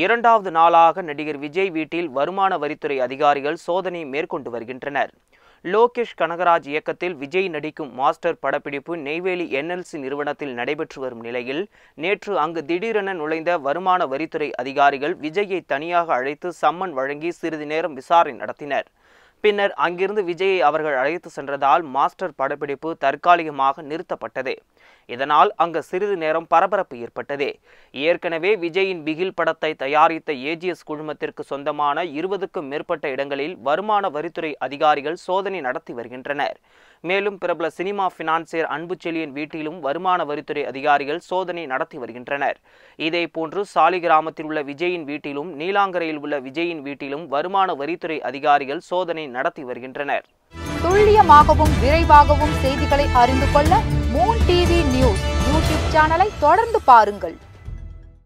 இரண்டாவது நாளாக நடிகர் விஜய் வீட்டில் வருமான வரித்துறை அதிகாரிகள் சோதனை மேற்கொண்டு வருகின்றனர் லோகேஷ் கனகராஜ் இயக்கத்தில் விஜய் நடிக்கும் மாஸ்டர் படப்பிடிப்பு நெய்வேலி என்எல்சி நிறுவனத்தில் நடைபெற்று வரும் நிலையில் நேற்று அங்கு திடீரென நுழைந்த வருமான வரித்துறை அதிகாரிகள் விஜயை தனியாக அழைத்து சம்மன் வழங்கி சிறிது நேரம் விசாரணை நடத்தினர் பின்னர் அங்கிருந்து விஜயை அவர்கள் அழைத்து சென்றதால் மாஸ்டர் படப்பிடிப்பு தற்காலிகமாக நிறுத்தப்பட்டது இதனால் அங்கு சிறிது நேரம் பரபரப்பு ஏற்பட்டது ஏற்கனவே விஜயின் பிகில் படத்தை தயாரித்த ஏஜிஎஸ் குழுமத்திற்கு சொந்தமான இருபதுக்கும் மேற்பட்ட இடங்களில் வருமான வரித்துறை அதிகாரிகள் சோதனை நடத்தி வருகின்றனர் மேலும் பிரபல சினிமா பினான்சியர் அன்புச்செழியன் வீட்டிலும் வருமான வரித்துறை அதிகாரிகள் சோதனை நடத்தி வருகின்றனர் இதேபோன்று சாலிகிராமத்தில் உள்ள விஜயின் வீட்டிலும் நீலாங்கரையில் உள்ள விஜயின் வீட்டிலும் வருமான வரித்துறை அதிகாரிகள் சோதனை நடத்தி வருகின்றனர் துல்லியமாகவும் விரைவாகவும் செய்திகளை அறிந்து கொள்ள மூன் டிவி நியூஸ் யூடியூப் சேனலை தொடர்ந்து பாருங்கள்